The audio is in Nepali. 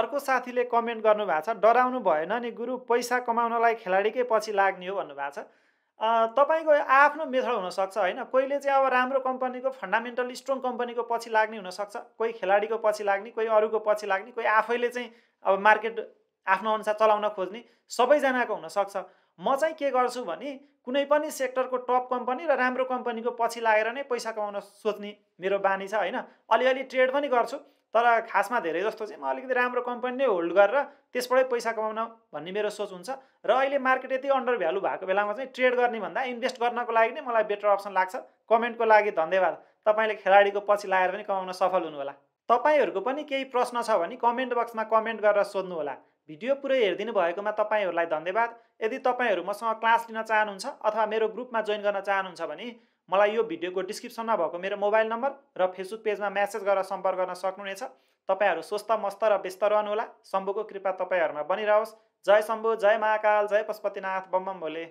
अर्को साथीले कमेन्ट गर्नुभएको छ डराउनु भएन नि गुरु पैसा कमाउनलाई खेलाडीकै पछि लाग्ने हो भन्नुभएको छ तपाईँको आफ्नो मेथड हुनसक्छ होइन कोहीले चाहिँ अब राम्रो कम्पनीको फन्डामेन्टल स्ट्रङ कम्पनीको पछि लाग्ने हुनसक्छ कोही खेलाडीको पछि लाग्ने कोही अरूको पछि लाग्ने कोही आफैले चाहिँ अब मार्केट आफ्नो अनुसार चलाउन खोज्ने सबैजनाको हुनसक्छ म चाहिँ के गर्छु भने कुनै पनि सेक्टरको टप कम्पनी र राम्रो कम्पनीको पछि लागेर नै पैसा कमाउन सोच्ने मेरो बानी छ होइन अलिअलि ट्रेड पनि गर्छु तर खासमा धेरै जस्तो चाहिँ म अलिकति राम्रो कम्पनी नै होल्ड गरेर त्यसबाटै पैसा कमाउन भन्ने मेरो सोच हुन्छ र अहिले मार्केट यति अन्डर भ्यालु भएको बेलामा चाहिँ ट्रेड गर्ने भन्दा इन्भेस्ट गर्नको लागि नै मलाई बेटर अप्सन लाग्छ कमेन्टको लागि धन्यवाद तपाईँले खेलाडीको पछि लाएर पनि कमाउन सफल हुनुहोला तपाईँहरूको पनि केही प्रश्न छ भने कमेन्ट बक्समा कमेन्ट गरेर सोध्नुहोला भिडियो पुरै हेरिदिनु भएकोमा तपाईँहरूलाई धन्यवाद यदि तपाईँहरू मसँग क्लास लिन चाहनुहुन्छ अथवा मेरो ग्रुपमा जोइन गर्न चाहनुहुन्छ भने मलाई यो भिडियोको डिस्क्रिप्सनमा भएको मेरो मोबाइल नम्बर र फेसबुक पेजमा म्यासेज गरेर सम्पर्क गर्न सक्नुहुनेछ तपाईँहरू स्वस्थ मस्त र व्यस्त रहनुहोला शम्भुको कृपा तपाईँहरूमा बनिरहोस् जय शम्भु जय महाकाल जय पशुपतिनाथ बम्बम भोले